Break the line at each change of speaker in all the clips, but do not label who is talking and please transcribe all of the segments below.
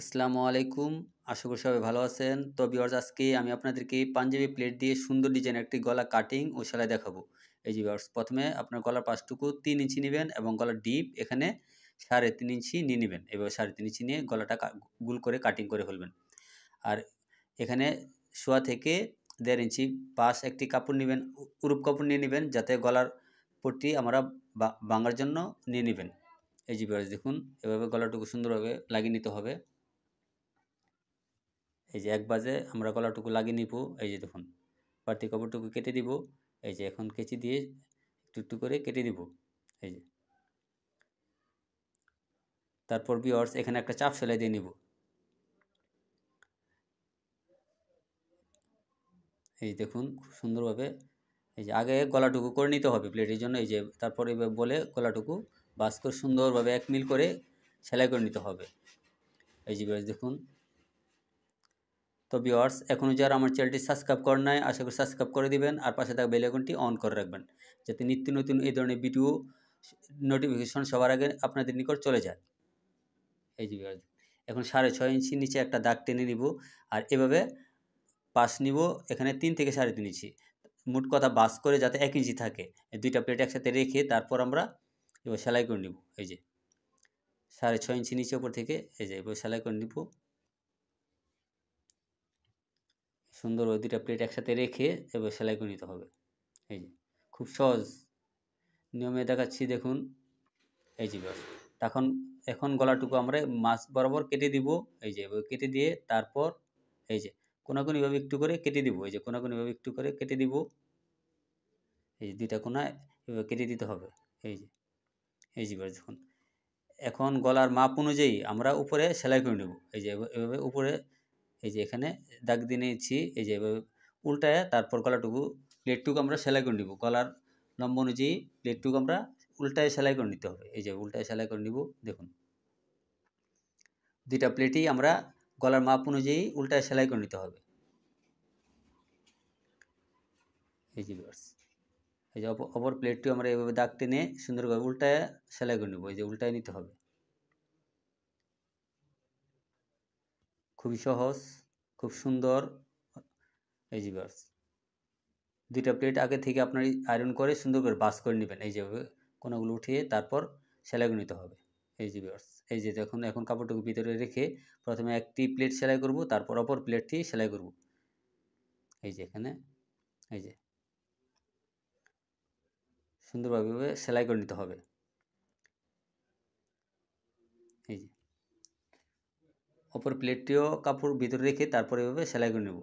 আসসালামু আলাইকুম আশা করি সবাই ভালো আছেন তো বিওয়ার্স আজকে আমি আপনাদেরকে পাঞ্জাবি প্লেট দিয়ে সুন্দর ডিজাইন একটি গলা কাটিং ও সেলাই দেখাবো এই যে বিওয়ার্স প্রথমে আপনার গলার পাশটুকু তিন ইঞ্চি নেবেন এবং গলার ডিপ এখানে সাড়ে তিন ইঞ্চি নিয়ে নেবেন এবার সাড়ে তিন ইঞ্চি নিয়ে গলাটা গুল করে কাটিং করে ফেলবেন আর এখানে শোয়া থেকে দেড় ইঞ্চি পাশ একটি কাপড় নেবেন উরুপ কাপড় নিয়ে নেবেন যাতে গলার পট্টি আমরা বাঙার জন্য নিয়ে নেবেন এই যে বিওয়ার্স দেখুন এভাবে গলাটুকু সুন্দরভাবে লাগিয়ে নিতে হবে এই যে এক বাজে আমরা গলাটুকু লাগিয়ে নিব এই যে দেখুন বাড়তি কাপড়টুকু কেটে দিব এই যে এখন কেচি দিয়ে একটু একটু করে কেটে দিব এই যে তারপর বিয়ার্স এখানে একটা চাপ সেলাই দিয়ে নিব এই দেখুন খুব সুন্দরভাবে এই যে আগে গলাটুকু করে নিতে হবে প্লেটের জন্য এই যে তারপর এবার বলে গলাটুকু বাস করে সুন্দরভাবে এক মিল করে সেলাই করে নিতে হবে এই যে দেখুন তো ভিওয়ার্স এখনও যারা আমার চ্যানেলটি সাবস্ক্রাইব করেন নাই আশা করি সাবস্ক্রাইব করে দিবেন আর পাশে থাকা বেলাইকনটি অন করে রাখবেন যাতে নিত্য নতুন এই ধরনের ভিডিও নোটিফিকেশন সবার আগে আপনাদের নিকট চলে যায় এই যে ভিওয়ার্স এখন সাড়ে ছয় ইঞ্চি নিচে একটা দাগ টেনে নিব আর এভাবে পাশ নিব এখানে তিন থেকে সাড়ে তিন ইঞ্চি মোট কথা বাস করে যাতে এক ইঞ্চি থাকে দুইটা প্লেট একসাথে রেখে তারপর আমরা এবার সেলাই করে নিব এই যে সাড়ে ছয় ইঞ্চি নিচে ওপর থেকে এই যে এবার সেলাই করে নিব সুন্দর ওই দুটা প্লেট একসাথে রেখে এবার সেলাই করে নিতে হবে এই যে খুব সহজ নিয়মে দেখাচ্ছি দেখুন এই যে ব্যাস তখন এখন গলাটুকু আমরা মাছ বরাবর কেটে দিব এই যে কেটে দিয়ে তারপর এই যে কোনাকুনিভাবে একটু করে কেটে দিব এই যে কোনাকুনিভাবে একটু করে কেটে দিব এই যে দুইটা কোনায় এভাবে কেটে দিতে হবে এই যে এই যে এবার দেখুন এখন গলার মাপ অনুযায়ী আমরা উপরে সেলাই করে নেব এই যে এভাবে উপরে এই যে এখানে দাগ দিয়ে নিয়েছি এই যে এভাবে উল্টায় তারপর গলাটুকু প্লেটটুকু আমরা সেলাই করে নিব গলার লম্ব অনুযায়ী প্লেটটুকু আমরা উল্টায় সেলাই করে নিতে হবে এই যে উল্টায় সেলাই করে নিব দেখুন দুইটা প্লেটই আমরা গলার মাপ অনুযায়ী উল্টায় সেলাই করে নিতে হবে এই যে এই যে অপর প্লেটটি আমরা এভাবে দাগ টেনে সুন্দরভাবে উল্টায় সেলাই করে নেব এই যে উল্টায় নিতে হবে খুবই সহজ খুব সুন্দর এই যে বাস দুইটা প্লেট আগে থেকে আপনার আয়রন করে সুন্দর করে বাস করে নেবেন এই যেভাবে কোনোগুলো উঠিয়ে তারপর সেলাই নিতে হবে এই যে বিয়ার্স এই যে দেখুন এখন কাপড়টুকু ভিতরে রেখে প্রথমে একটি প্লেট সেলাই করব তারপর অপর প্লেটটি সেলাই করব এই যে এখানে এই যে সুন্দরভাবে সেলাই করে নিতে হবে এই যে অপর প্লেটটিও কাপড় ভিতরে রেখে তারপরে এভাবে সেলাই করে নেব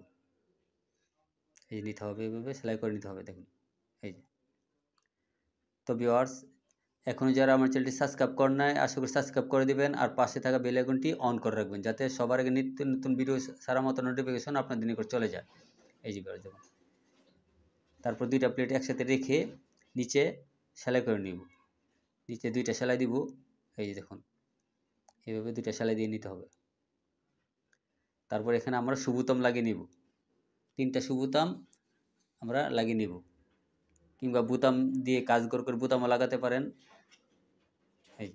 এই নিতে হবে এভাবে সেলাই করে নিতে হবে দেখুন এই যে তো ভিওয়ার্স এখনও যারা আমার চ্যানেলটি সাবস্ক্রাইব করেন নাই আশা করি সাবস্ক্রাইব করে দেবেন আর পাশে থাকা বেল আইকনটি অন করে রাখবেন যাতে সবার আগে নিত্য নতুন ভিডিও সারা মতো নোটিফিকেশন আপনাদের নিকট চলে যায় এই যে ভিওয়ার্স দেখুন তারপর দুইটা প্লেট একসাথে রেখে নিচে সেলাই করে নিব নিচে দুইটা সেলাই দিব এই যে দেখুন এভাবে দুইটা সেলাই দিয়ে নিতে হবে তারপর এখানে আমরা সুবুতাম লাগিয়ে নিব তিনটা শুভতম আমরা লাগিয়ে নিব কিংবা বুতাম দিয়ে কাজ করে করে বুতামও লাগাতে পারেন এই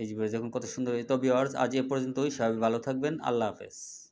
এই যখন কত সুন্দর হয়েছে তবে আজ এ পর্যন্তই সবাই ভালো থাকবেন আল্লাহ হাফেজ